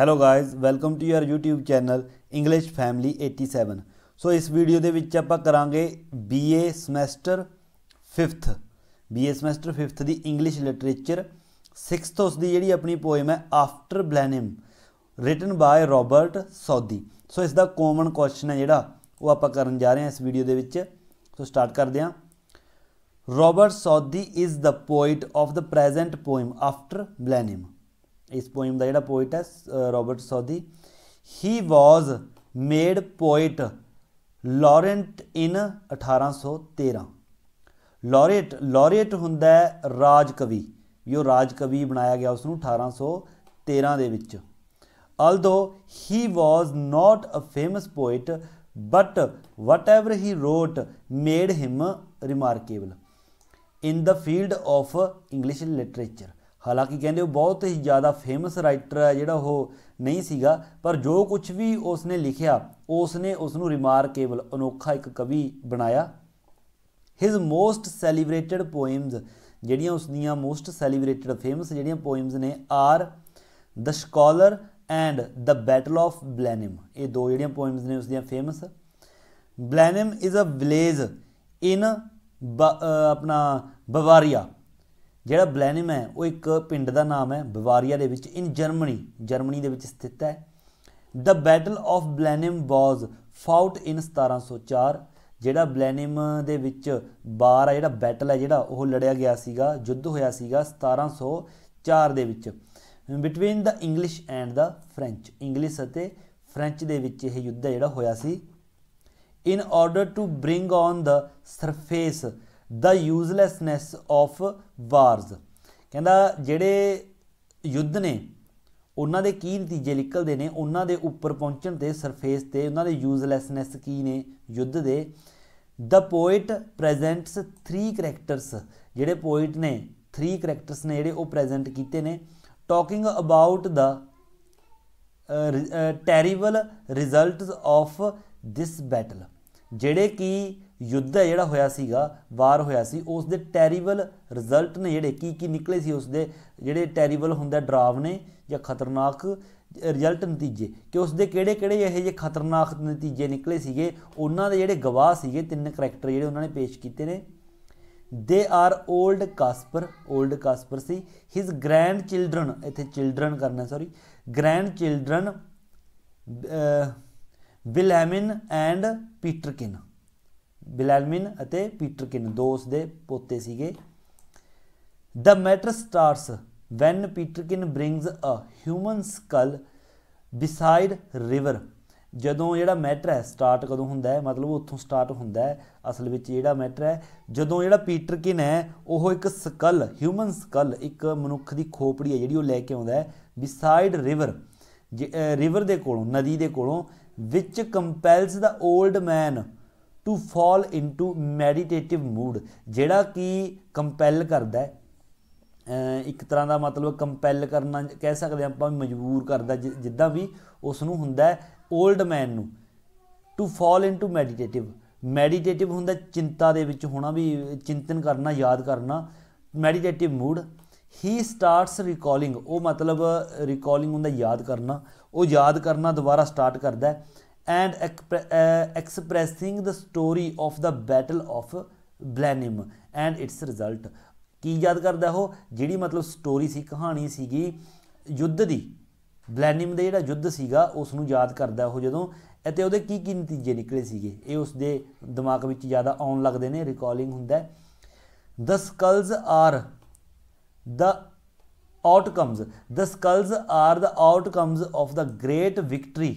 hello guys welcome to your YouTube channel English family 87 so ਇਸ video ਦੇ ਵਿੱਚ ਆਪਾਂ ਕਰਾਂਗੇ BA semester 5th BA semester 5th ਦੀ ਇੰਗਲਿਸ਼ ਲਿਟਰੇਚਰ 6th ਉਸ ਦੀ ਜਿਹੜੀ ਆਪਣੀ ਪੋਇਮ ਹੈ after Blenheim written by Robert Southey so ਇਸ ਦਾ ਕਾਮਨ ਕੁਐਸਚਨ ਹੈ ਜਿਹੜਾ ਉਹ ਆਪਾਂ ਕਰਨ ਜਾ ਰਹੇ ਹਾਂ ਇਸ ਵੀਡੀਓ ਦੇ ਵਿੱਚ ਸੋ ਸਟਾਰਟ ਕਰਦੇ ਹਾਂ Robert Southey is the poet of the present poem after Blenheim ਇਸ ਪੋਇਮ ਦਾ ਜਿਹੜਾ ਪੋਇਟ ਹੈ Robert Southey he was made poet laureate in 1813 laureate laureate ਹੁੰਦਾ ਹੈ ਰਾਜ ਕਵੀ ਜੋ ਰਾਜ ਕਵੀ ਬਣਾਇਆ ਗਿਆ ਉਸ ਨੂੰ 1813 ਦੇ ਵਿੱਚ although he was not a famous poet but ever he wrote made him remarkable in the field of English literature ਹਾਲਾਂਕਿ ਕਹਿੰਦੇ ਉਹ ਬਹੁਤ ਹੀ ਜ਼ਿਆਦਾ ਫੇਮਸ ਰਾਈਟਰ ਹੈ ਜਿਹੜਾ ਉਹ ਨਹੀਂ ਸੀਗਾ ਪਰ ਜੋ ਕੁਝ ਵੀ ਉਸਨੇ ਲਿਖਿਆ ਉਸਨੇ ਉਸ ਨੂੰ ਰਿਮਾਰਕੇਬਲ ਅਨੋਖਾ ਇੱਕ ਕਵੀ ਬਣਾਇਆ ਹਿਸ ਮੋਸਟ ਸੈਲੀਬ੍ਰੇਟਡ ਪੋਇਮਸ ਜਿਹੜੀਆਂ ਉਸ ਦੀਆਂ ਮੋਸਟ ਸੈਲੀਬ੍ਰੇਟਡ ਫੇਮਸ ਜਿਹੜੀਆਂ ਪੋਇਮਸ ਨੇ are the scholar and the battle of Blenheim ਇਹ ਦੋ ਜਿਹੜੀਆਂ ਪੋਇਮਸ ਨੇ ਉਸ ਦੀਆਂ famous Blenheim is a village in ਆਪਣਾ ਬਵਾਰੀਆ ਜਿਹੜਾ ਬਲੈਨਮ ਹੈ ਉਹ ਇੱਕ ਪਿੰਡ ਦਾ ਨਾਮ ਹੈ ਬਵਾਰੀਆ ਦੇ ਵਿੱਚ ਇਨ ਜਰਮਨੀ ਜਰਮਨੀ ਦੇ ਵਿੱਚ ਸਥਿਤ ਹੈ ਦ ਬੈਟਲ ਆਫ ਬਲੈਨਮ ਵਾਸ ਫਾਊਟ ਇਨ 1704 ਜਿਹੜਾ ਬਲੈਨਮ ਦੇ ਵਿੱਚ ਬਾਰ ਹੈ ਜਿਹੜਾ ਬੈਟਲ ਹੈ ਜਿਹੜਾ ਉਹ ਲੜਿਆ ਗਿਆ ਸੀਗਾ ਯੁੱਧ ਹੋਇਆ ਸੀਗਾ 1704 ਦੇ ਵਿੱਚ between the English and the French English ਅਤੇ ਫ੍ਰੈਂਚ ਦੇ ਵਿੱਚ ਇਹ ਯੁੱਧ ਜਿਹੜਾ ਹੋਇਆ ਸੀ in order to bring on the surface the uselessness of wars ਕਹਿੰਦਾ ਜਿਹੜੇ ਯੁੱਧ ਨੇ ਉਹਨਾਂ ਦੇ ਕੀ ਨਤੀਜੇ ਨਿਕਲਦੇ ਨੇ ਉਹਨਾਂ ਦੇ ਉੱਪਰ ਪਹੁੰਚਣ ਤੇ ਸਰਫੇਸ ਤੇ ਉਹਨਾਂ ਦੇ ਯੂਸਲੈਸਨੈਸ ਕੀ ਨੇ ਯੁੱਧ ਦੇ ਦ ਪੋਇਟ ਪ੍ਰੈਜ਼ੈਂਟਸ 3 ਕੈਰੈਕਟਰਸ ਜਿਹੜੇ ਪੋਇਟ ਨੇ 3 ਕੈਰੈਕਟਰਸ ਨੇ ਜਿਹੜੇ ਉਹ ਪ੍ਰੈਜ਼ੈਂਟ ਕੀਤੇ ਨੇ talking about the terrible results of this battle ਜਿਹੜੇ ਕੀ ਯੁੱਧ ਹੈ ਜਿਹੜਾ ਹੋਇਆ ਸੀਗਾ ਵਾਰ ਹੋਇਆ ਸੀ ਉਸ ਦੇ ਟੈਰੀਬਲ ਰਿਜ਼ਲਟ ਨੇ ਜਿਹੜੇ ਕੀ ਕੀ ਨਿਕਲੇ ਸੀ ਉਸ ਦੇ ਜਿਹੜੇ ਟੈਰੀਬਲ ਹੁੰਦਾ ਡਰਾਵ ਨੇ ਜਾਂ ਖਤਰਨਾਕ ਰਿਜ਼ਲਟ ਨਤੀਜੇ ਕਿ ਉਸ ਦੇ ਕਿਹੜੇ ਕਿਹੜੇ ਇਹੋ ਜਿਹੇ ਖਤਰਨਾਕ ਨਤੀਜੇ ਨਿਕਲੇ ਸੀਗੇ ਉਹਨਾਂ ਦੇ ਜਿਹੜੇ ਗਵਾਹ ਸੀਗੇ ਤਿੰਨ ਕੈਰੈਕਟਰ ਜਿਹੜੇ ਉਹਨਾਂ ਨੇ ਪੇਸ਼ ਕੀਤੇ ਨੇ ਦੇ are old Kaspar old Kaspar ਸੀ ਹਿਸ ਗ੍ਰੈਂਡ ਚਿਲड्रन ਇੱਥੇ ਚਿਲड्रन ਕਰਨਾ sorry grandchildren Wilhelmine and Peterkin Wilhelmine ਅਤੇ ਪੀਟਰਕਿਨ ਦੋ ਉਸ ਦੇ ਪੋਤੇ ਸੀਗੇ the matter starts when Peterkin brings a human skull beside river ਜਦੋਂ ਜਿਹੜਾ ਮੈਟਰ ਹੈ ਸਟਾਰਟ ਕਦੋਂ ਹੁੰਦਾ ਹੈ ਮਤਲਬ ਉੱਥੋਂ ਸਟਾਰਟ ਹੁੰਦਾ ਹੈ ਅਸਲ ਵਿੱਚ ਜਿਹੜਾ ਮੈਟਰ ਹੈ ਜਦੋਂ ਜਿਹੜਾ ਪੀਟਰਕਿਨ ਹੈ ਉਹ ਇੱਕ ਸਕਲ ਹਿਊਮਨ ਸਕਲ ਇੱਕ ਮਨੁੱਖ ਦੀ ਖੋਪੜੀ ਹੈ ਜਿਹੜੀ ਉਹ ਲੈ ਕੇ ਆਉਂਦਾ ਹੈ ਬਿਸਾਈਡ ਰਿਵਰ ਰਿਵਰ ਦੇ ਕੋਲੋਂ ਨਦੀ ਦੇ ਕੋਲੋਂ ਵਿੱਚ compels the old man to fall into meditative mood ਜਿਹੜਾ ਕਿ ਕੰਪੈਲ ਕਰਦਾ ਹੈ ਇੱਕ ਤਰ੍ਹਾਂ ਦਾ ਮਤਲਬ ਕੰਪੈਲ ਕਰਨਾ ਕਹਿ ਸਕਦੇ ਆਪਾਂ ਮਜਬੂਰ ਕਰਦਾ ਜਿੱਦਾਂ ਵੀ ਉਸ ਨੂੰ ਹੁੰਦਾ ਹੈ 올ਡ ਮੈਨ ਨੂੰ to fall into meditative meditative ਹੁੰਦਾ ਚਿੰਤਾ ਦੇ ਵਿੱਚ ਹੋਣਾ ਵੀ ਚਿੰਤਨ ਕਰਨਾ ਯਾਦ ਕਰਨਾ ਮੈਡੀਟੇਟਿਵ ਮੂਡ ਹੀ ਸਟਾਰਟਸ ਰਿਕਾਲਿੰਗ ਉਹ ਮਤਲਬ ਰਿਕਾਲਿੰਗ ਹੁੰਦਾ ਯਾਦ ਕਰਨਾ ਉਹ ਯਾਦ ਕਰਨਾ ਦੁਬਾਰਾ ਸਟਾਰਟ ਕਰਦਾ and uh, expressing the story of the battle of blenheim and its result ਕੀ ਯਾਦ ਕਰਦਾ ਉਹ ਜਿਹੜੀ ਮਤਲਬ ਸਟੋਰੀ ਸੀ ਕਹਾਣੀ ਸੀਗੀ ਯੁੱਧ ਦੀ ਬਲੈਨਿਮ ਦੇ ਜਿਹੜਾ ਯੁੱਧ ਸੀਗਾ ਉਸ ਨੂੰ ਯਾਦ ਕਰਦਾ ਉਹ ਜਦੋਂ ਅਤੇ ਉਹਦੇ ਕੀ ਕੀ ਨਤੀਜੇ ਨਿਕਲੇ ਸੀਗੇ ਇਹ ਉਸ ਦੇ ਦਿਮਾਗ ਵਿੱਚ ਜ਼ਿਆਦਾ ਆਉਣ ਲੱਗਦੇ ਨੇ ਰਿਕਾਲਿੰਗ ਹੁੰਦਾ the skulls are the outcomes the skulls are the outcomes of the great victory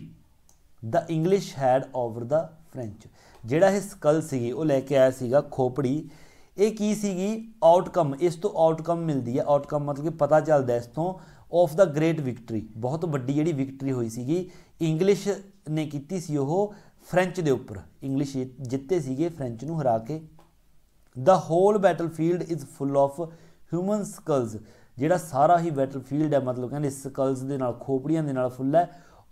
the English had over the French ਜਿਹੜਾ ਇਹ ਸਕਲ ਸੀਗੀ ਉਹ ਲੈ ਕੇ ਆਇਆ ਸੀਗਾ ਖੋਪੜੀ ਇਹ ਕੀ ਸੀਗੀ ਆਊਟਕਮ ਇਸ ਤੋਂ ਆਊਟਕਮ ਮਿਲਦੀ ਹੈ ਆਊਟਕਮ ਮਤਲਬ ਕਿ ਪਤਾ ਚੱਲਦਾ ਇਸ ਤੋਂ ਆਫ ਦਾ ਗ੍ਰੇਟ ਵਿਕਟਰੀ ਬਹੁਤ ਵੱਡੀ ਜਿਹੜੀ ਵਿਕਟਰੀ ਹੋਈ ਸੀਗੀ ਇੰਗਲਿਸ਼ ਨੇ ਕੀਤੀ ਸੀ ਉਹ ਫ੍ਰੈਂਚ ਦੇ ਉੱਪਰ ਇੰਗਲਿਸ਼ ਜਿੱਤੇ ਸੀਗੇ ਫ੍ਰੈਂਚ ਨੂੰ ਹਰਾ ਕੇ the whole battlefield is full of human skulls ਜਿਹੜਾ ਸਾਰਾ ਹੀ ਬੈਟਲਫੀਲਡ ਹੈ ਮਤਲਬ ਕਹਿੰਦੇ ਸਕਲਸ ਦੇ ਨਾਲ ਖੋਪੜੀਆਂ ਦੇ ਨਾਲ ਫੁੱਲ ਹੈ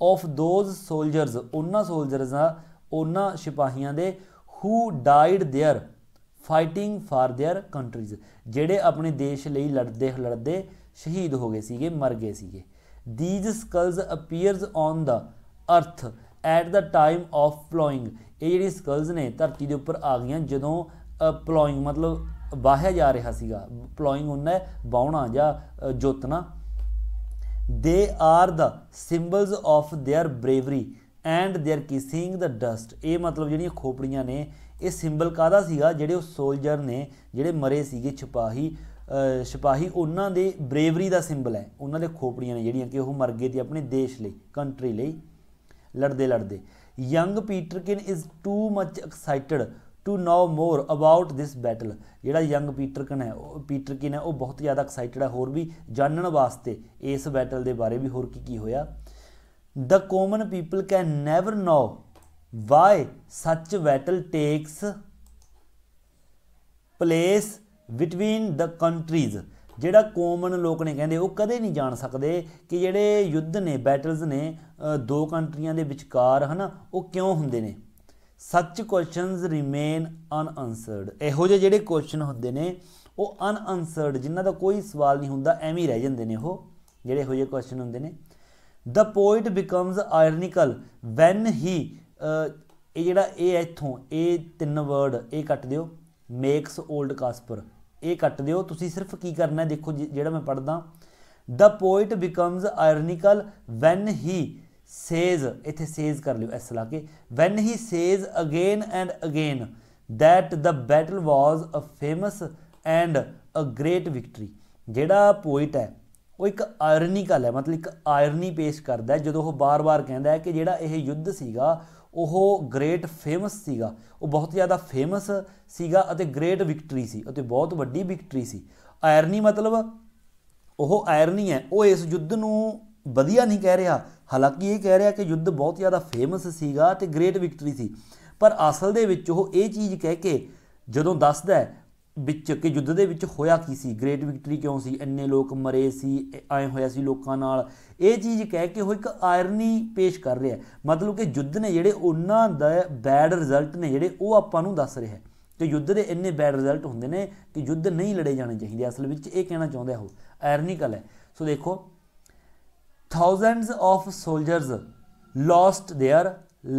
ਆਫ ਦੋਜ਼ ਸੋਲਜਰਸ ਉਹਨਾਂ ਸੋਲਜਰਸ ਦਾ ਉਹਨਾਂ ਸਿਪਾਹੀਆਂ ਦੇ who died there fighting for their countries ਜਿਹੜੇ ਆਪਣੇ ਦੇਸ਼ ਲਈ ਲੜਦੇ ਲੜਦੇ ਸ਼ਹੀਦ ਹੋ ਗਏ ਸੀਗੇ ਮਰ ਗਏ ਸੀਗੇ these skulls appears on the earth at the time of ploughing ਇਹ ਜਿਹੜੀ ਸਕਲਸ ਨੇ ਧਰਤੀ ਦੇ ਉੱਪਰ ਆ ਗਈਆਂ ਜਦੋਂ ਪਲੋਇੰਗ ਮਤਲਬ ਵਾਹਿਆ ਜਾ ਰਿਹਾ ਸੀਗਾ ਪਲੋਇੰਗ ਹੁੰਦਾ ਹੈ ਬਾਉਣਾ ਜਾਂ ਜੋਤਨਾ ਦੇ are the symbols of their bravery and their kissing the dust ਇਹ ਮਤਲਬ ਜਿਹੜੀਆਂ ਖੋਪੜੀਆਂ ਨੇ ਇਹ ਸਿੰਬਲ ਕਾਦਾ ਸੀਗਾ ਜਿਹੜੇ ਉਹ ਸੋਲਜਰ ਨੇ ਜਿਹੜੇ ਮਰੇ ਸੀਗੇ ਛਪਾਹੀ ਸਿਪਾਹੀ ਉਹਨਾਂ ਦੇ ਬਰੇਵਰੀ ਦਾ ਸਿੰਬਲ ਹੈ ਉਹਨਾਂ ਦੇ ਖੋਪੜੀਆਂ ਨੇ ਜਿਹੜੀਆਂ ਕਿ ਉਹ ਮਰ ਗਏ ਤੇ ਆਪਣੇ ਦੇਸ਼ ਲਈ ਕੰਟਰੀ ਲਈ ਲੜਦੇ ਲੜਦੇ young Peterkin is too much excited to know more about this battle ਜਿਹੜਾ ਯੰਗ ਪੀਟਰਕਨ ਹੈ ਉਹ ਪੀਟਰਕਿਨ ਹੈ ਉਹ ਬਹੁਤ ਜ਼ਿਆਦਾ ਐਕਸਾਈਟਡ ਹੈ ਹੋਰ ਵੀ ਜਾਣਨ ਵਾਸਤੇ ਇਸ ਬੈਟਲ ਦੇ ਬਾਰੇ ਵੀ ਹੋਰ ਕੀ ਕੀ ਹੋਇਆ the common people can never know why such battle takes place between the countries ਜਿਹੜਾ ਕਾਮਨ ਲੋਕ ਨੇ ਕਹਿੰਦੇ ਉਹ ਕਦੇ ਨਹੀਂ ਜਾਣ ਸਕਦੇ ਕਿ ਜਿਹੜੇ ਯੁੱਧ ਨੇ ਬੈਟਲਸ ਨੇ ਦੋ ਕੰਟਰੀਆਂ ਦੇ ਵਿਚਕਾਰ ਹਨਾ ਉਹ ਕਿਉਂ ਹੁੰਦੇ ਨੇ ਸੱਚ ਕੁਐਸਚਨਸ ਰਿਮੇਨ ਅਨਅਨਸਰਡ ਇਹੋ ਜਿਹੇ ਜਿਹੜੇ ਕੁਐਸਚਨ ਹੁੰਦੇ ਨੇ ਉਹ ਅਨਅਨਸਰਡ ਜਿਨ੍ਹਾਂ ਦਾ ਕੋਈ ਸਵਾਲ ਨਹੀਂ ਹੁੰਦਾ ਐਵੇਂ ਹੀ ਰਹਿ ਜਾਂਦੇ ਨੇ ਉਹ ਜਿਹੜੇ ਇਹੋ ਜਿਹੇ ਕੁਐਸਚਨ ਹੁੰਦੇ ਨੇ the poet becomes ironical when he ਇਹ ਜਿਹੜਾ ਇਹ ਇੱਥੋਂ ਇਹ ਤਿੰਨ ਵਰਡ ਇਹ ਕੱਟ ਦਿਓ ਮੇਕਸ 올ਡ ਕਾਸਪਰ ਇਹ ਕੱਟ ਦਿਓ ਤੁਸੀਂ ਸਿਰਫ ਕੀ ਕਰਨਾ ਹੈ ਦੇਖੋ ਜਿਹੜਾ ਮੈਂ ਪੜਦਾ the poet becomes ironical when he says ਇਥੇ ਸੇਜ਼ ਕਰ ਲਿਓ ਐਸ ਲਾ ਕੇ when he says again and again that the battle was a famous and a great victory ਜਿਹੜਾ ਪੋਇਟ ਹੈ ਉਹ ਇੱਕ ਆਇਰਨਿਕਲ ਹੈ ਮਤਲਬ ਇੱਕ ਆਇਰਨੀ ਪੇਸ਼ ਕਰਦਾ ਹੈ ਜਦੋਂ ਉਹ ਬਾਰ-ਬਾਰ ਕਹਿੰਦਾ ਹੈ ਕਿ ਜਿਹੜਾ ਇਹ ਯੁੱਧ ਸੀਗਾ ਉਹ ਗ੍ਰੇਟ ਫੇਮਸ ਸੀਗਾ ਉਹ ਬਹੁਤ ਜ਼ਿਆਦਾ ਫੇਮਸ ਸੀਗਾ ਅਤੇ ਗ੍ਰੇਟ ਵਿਕਟਰੀ ਸੀ ਅਤੇ ਬਹੁਤ ਵੱਡੀ ਵਿਕਟਰੀ ਸੀ ਆਇਰਨੀ ਮਤਲਬ ਉਹ ਆਇਰਨੀ ਹੈ ਉਹ ਇਸ ਯੁੱਧ ਨੂੰ ਵਧੀਆ ਨਹੀਂ ਕਹਿ ਰਿਹਾ ਹਾਲਾਂਕਿ ਇਹ ਕਹਿ ਰਿਹਾ ਕਿ ਯੁੱਧ ਬਹੁਤ ਜ਼ਿਆਦਾ ਫੇਮਸ ਸੀਗਾ ਤੇ ਗ੍ਰੇਟ ਵਿਕਟਰੀ ਸੀ ਪਰ ਅਸਲ ਦੇ ਵਿੱਚ ਉਹ ਇਹ ਚੀਜ਼ ਕਹਿ ਕੇ ਜਦੋਂ ਦੱਸਦਾ ਵਿੱਚ ਕਿ ਯੁੱਧ ਦੇ ਵਿੱਚ ਹੋਇਆ ਕੀ ਸੀ ਗ੍ਰੇਟ ਵਿਕਟਰੀ ਕਿਉਂ ਸੀ ਇੰਨੇ ਲੋਕ ਮਰੇ ਸੀ ਐ ਹੋਇਆ ਸੀ ਲੋਕਾਂ ਨਾਲ ਇਹ ਚੀਜ਼ ਕਹਿ ਕੇ ਉਹ ਇੱਕ ਆਇਰਨੀ ਪੇਸ਼ ਕਰ ਰਿਹਾ ਮਤਲਬ ਕਿ ਯੁੱਧ ਨੇ ਜਿਹੜੇ ਉਹਨਾਂ ਦਾ ਬੈਡ ਰਿਜ਼ਲਟ ਨੇ ਜਿਹੜੇ ਉਹ ਆਪਾਂ ਨੂੰ ਦੱਸ ਰਿਹਾ ਕਿ ਯੁੱਧ ਦੇ ਇੰਨੇ ਬੈਡ ਰਿਜ਼ਲਟ ਹੁੰਦੇ ਨੇ ਕਿ ਯੁੱਧ ਨਹੀਂ ਲੜੇ ਜਾਣੇ ਚਾਹੀਦੇ ਅਸਲ ਵਿੱਚ ਇਹ ਕਹਿਣਾ ਚਾਹੁੰਦਾ ਉਹ ਆਇਰਨੀਕਲ ਹੈ ਸੋ ਦੇਖੋ thousands of soldiers lost their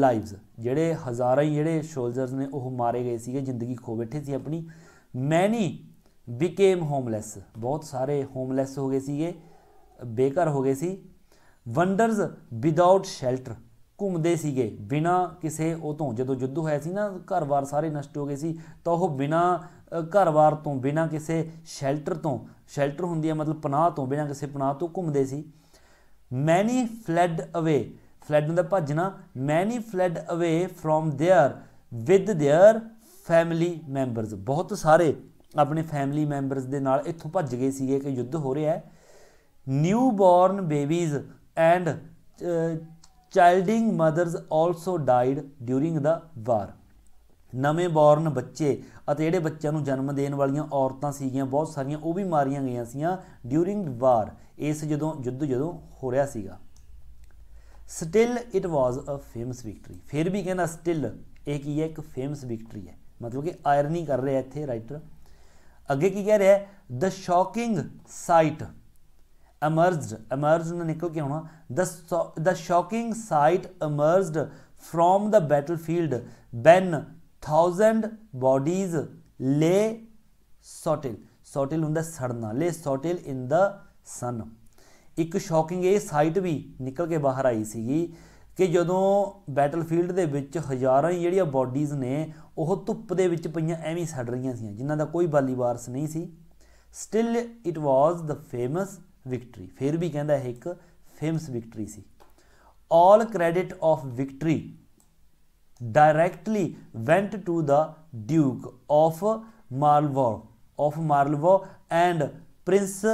lives ਜਿਹੜੇ ਹਜ਼ਾਰਾਂ ਹੀ ਜਿਹੜੇ ਸੋਲਜਰਸ ਨੇ ਉਹ ਮਾਰੇ ਗਏ ਸੀਗੇ ਜ਼ਿੰਦਗੀ ਖੋ ਬੈਠੇ ਸੀ ਆਪਣੀ ਮੈਨੀ ਬਿਕੇਮ ਹੋਮਲੈਸ ਬਹੁਤ ਸਾਰੇ ਹੋਮਲੈਸ ਹੋ ਗਏ ਸੀਗੇ ਬੇਕਾਰ ਹੋ ਗਏ ਸੀ ਵੰਡਰਸ ਵਿਦਆਊਟ ਸ਼ੈਲਟਰ ਘੁੰਮਦੇ ਸੀਗੇ ਬਿਨਾ ਕਿਸੇ ਉਹ ਤੋਂ ਜਦੋਂ ਜੁੱਧ ਹੋਇਆ ਸੀ ਨਾ ਘਰ-ਬਾਰ ਸਾਰੇ ਨਸ਼ਟ ਹੋ ਗਏ ਸੀ ਤਾਂ ਉਹ ਬਿਨਾ ਘਰ-ਬਾਰ ਤੋਂ ਬਿਨਾ ਕਿਸੇ ਸ਼ੈਲਟਰ ਤੋਂ ਸ਼ੈਲਟਰ ਹੁੰਦੀ ਹੈ ਮਤਲਬ ਪਨਾਹ ਤੋਂ ਬਿਨਾ ਕਿਸੇ ਪਨਾਹ ਤੋਂ ਘੁੰਮਦੇ ਸੀ ਮੈਨੀ ਫਲੈਡ ਅਵੇ ਫਲੈਡ ਹੁੰਦਾ ਭੱਜਣਾ many fled away from their with their family members ਬਹੁਤ ਸਾਰੇ ਆਪਣੇ ਫੈਮਿਲੀ ਮੈਂਬਰਸ ਦੇ ਨਾਲ ਇੱਥੋਂ ਭੱਜ ਗਏ ਸੀਗੇ ਕਿ ਯੁੱਧ ਹੋ ਰਿਹਾ ਹੈ new born babies and childing mothers also died during the war ਨਵੇਂ ਬੌਰਨ ਬੱਚੇ ਅਤੇ ਜਿਹੜੇ ਬੱਚਿਆਂ ਨੂੰ ਜਨਮ ਦੇਣ ਵਾਲੀਆਂ ਔਰਤਾਂ ਸੀਗੀਆਂ ਬਹੁਤ ਸਾਰੀਆਂ ਉਹ ਵੀ ਮਾਰੀਆਂ ਗਈਆਂ ਸੀਆਂ ਡਿਊਰਿੰਗ ਵਾਰ ਇਸ ਜਦੋਂ ਜੁੱਧ ਜਦੋਂ ਹੋ ਰਿਹਾ ਸੀਗਾ still it was a famous victory ਫਿਰ ਵੀ ਕਹਿੰਦਾ ਸਟਿਲ ਇਹ ਕੀ ਹੈ ਇੱਕ ਫੇਮਸ ਵਿਕਟਰੀ ਹੈ ਮਤਲਬ ਕਿ ਆਇਰਨੀ ਕਰ ਰਿਹਾ ਇੱਥੇ ਰਾਈਟਰ ਅੱਗੇ ਕੀ ਕਹਿ ਰਿਹਾ ਹੈ ਦ ਸ਼ੌਕਿੰਗ ਸਾਈਟ ਅਮਰਜ਼ਡ ਅਮਰਜ ਨਾ ਨਿਕਲ ਕੇ ਆਉਣਾ the the shocking sight emerged from the battlefield when thousand bodies lay ਸੋਟਿਲ ਸੋਟਿਲ ਹੁੰਦਾ ਸੜਨਾ ਲੇ ਸੋਟਿਲ ਇਨ ਦਾ ਸਨ ਇੱਕ ਸ਼ੌਕਿੰਗ ਇਹ ਸਾਈਟ ਵੀ ਨਿਕਲ ਕੇ ਬਾਹਰ ਆਈ ਸੀਗੀ ਕਿ ਜਦੋਂ ਬੈਟਲਫੀਲਡ ਦੇ ਵਿੱਚ ਹਜ਼ਾਰਾਂ ਹੀ ਜਿਹੜੀਆਂ ਬਾਡੀਜ਼ ਨੇ ਉਹ ਧੁੱਪ ਦੇ ਵਿੱਚ ਪਈਆਂ ਐਵੇਂ ਸੜ ਰਹੀਆਂ ਸੀ ਜਿਨ੍ਹਾਂ ਦਾ ਕੋਈ ਬਾਲੀ ਵਾਰਸ ਨਹੀਂ ਸੀ still it was the famous victory ਫਿਰ ਵੀ ਕਹਿੰਦਾ ਇਹ ਇੱਕ ਫੇਮਸ ਵਿਕਟਰੀ ਸੀ all credit of victory directly went to the duke of Marlborough of Marlborough and prince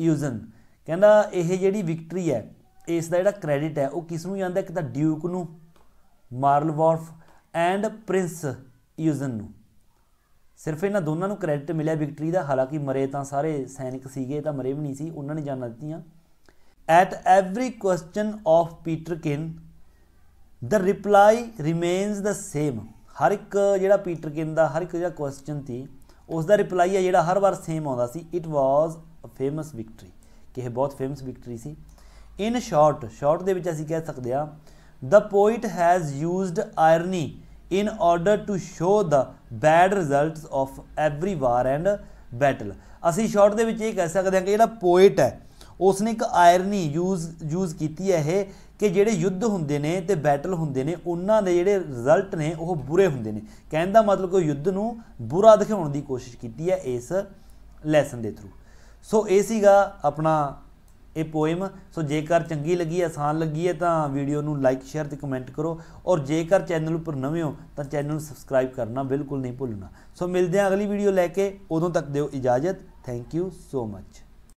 Eugene ਕਹਿੰਦਾ ਇਹ ਜਿਹੜੀ ਵਿਕਟਰੀ ਹੈ ਇਸ ਦਾ ਜਿਹੜਾ ਕ੍ਰੈਡਿਟ ਹੈ ਉਹ ਕਿਸ ਨੂੰ ਜਾਂਦਾ ਇੱਕ ਤਾਂ ਡਿਊਕ ਨੂੰ ਮਾਰਲਵੋਰਫ ਐਂਡ ਪ੍ਰਿੰਸ ਯੂਜ਼ਨ ਨੂੰ ਸਿਰਫ ਇਹਨਾਂ ਦੋਨਾਂ ਨੂੰ ਕ੍ਰੈਡਿਟ ਮਿਲਿਆ ਵਿਕਟਰੀ ਦਾ ਹਾਲਾਂਕਿ ਮਰੇ ਤਾਂ ਸਾਰੇ ਸੈਨਿਕ ਸੀਗੇ ਤਾਂ ਮਰੇ ਵੀ ਨਹੀਂ ਸੀ ਉਹਨਾਂ ਨੇ ਜਾਨਾਂ ਦਿੱਤੀਆਂ at every question of Peterkin the reply remains the same ਹਰ ਇੱਕ ਜਿਹੜਾ ਪੀਟਰ ਕਿਨ ਦਾ ਹਰ ਇੱਕ ਜਿਹੜਾ ਕੁਐਸਚਨ ਸੀ ਉਸ ਦਾ ਰਿਪਲਾਈ ਹੈ ਜਿਹੜਾ ਹਰ ਵਾਰ ਸੇਮ ਆਉਂਦਾ ਸੀ it was a famous victory ਕਿ ਇਹ ਬਹੁਤ ਫੇਮਸ ਵਿਕਟਰੀ ਸੀ ਇਨ ਸ਼ਾਰਟ ਸ਼ਾਰਟ ਦੇ ਵਿੱਚ ਅਸੀਂ ਕਹਿ ਸਕਦੇ ਆ the poet has used irony in order to show the bad results of every war and battle ਅਸੀਂ ਸ਼ਾਰਟ ਦੇ ਵਿੱਚ ਇਹ ਕਹਿ ਸਕਦੇ ਆ ਕਿ ਜਿਹੜਾ ਪੋਇਟ ਹੈ ਉਸਨੇ ਇੱਕ ਆਇਰਨੀ ਯੂਜ਼ ਯੂਜ਼ ਕੀਤੀ ਹੈ ਇਹ ਕਿ ਜਿਹੜੇ ਯੁੱਧ ਹੁੰਦੇ ਨੇ ਤੇ ਬੈਟਲ ਹੁੰਦੇ ਨੇ ਉਹਨਾਂ ਦੇ ਜਿਹੜੇ ਰਿਜ਼ਲਟ ਨੇ ਉਹ ਬੁਰੇ ਹੁੰਦੇ ਨੇ ਕਹਿਣ ਦਾ ਮਤਲਬ ਕਿ ਯੁੱਧ ਨੂੰ ਬੁਰਾ ਦਿਖਾਉਣ ਦੀ ਕੋਸ਼ਿਸ਼ ਕੀਤੀ ਹੈ ਇਸ ਲੈਸਨ ਦੇ ਥਰੂ ਸੋ ਇਹ ਸੀਗਾ ਆਪਣਾ ਇਹ ਪੋਇਮ ਸੋ ਜੇਕਰ ਚੰਗੀ ਲੱਗੀ ਆਸਾਨ ਲੱਗੀ ਹੈ ਤਾਂ ਵੀਡੀਓ ਨੂੰ ਲਾਈਕ ਸ਼ੇਅਰ ਤੇ ਕਮੈਂਟ ਕਰੋ ਔਰ ਜੇਕਰ ਚੈਨਲ ਉੱਪਰ ਨਵੇਂ ਹੋ ਤਾਂ ਚੈਨਲ ਨੂੰ ਸਬਸਕ੍ਰਾਈਬ ਕਰਨਾ ਬਿਲਕੁਲ ਨਹੀਂ ਭੁੱਲਣਾ ਸੋ ਮਿਲਦੇ ਹਾਂ ਅਗਲੀ ਵੀਡੀਓ ਲੈ ਕੇ ਉਦੋਂ ਤੱਕ ਦਿਓ ਇਜਾਜ਼ਤ ਥੈਂਕ ਯੂ ਸੋ ਮੱਚ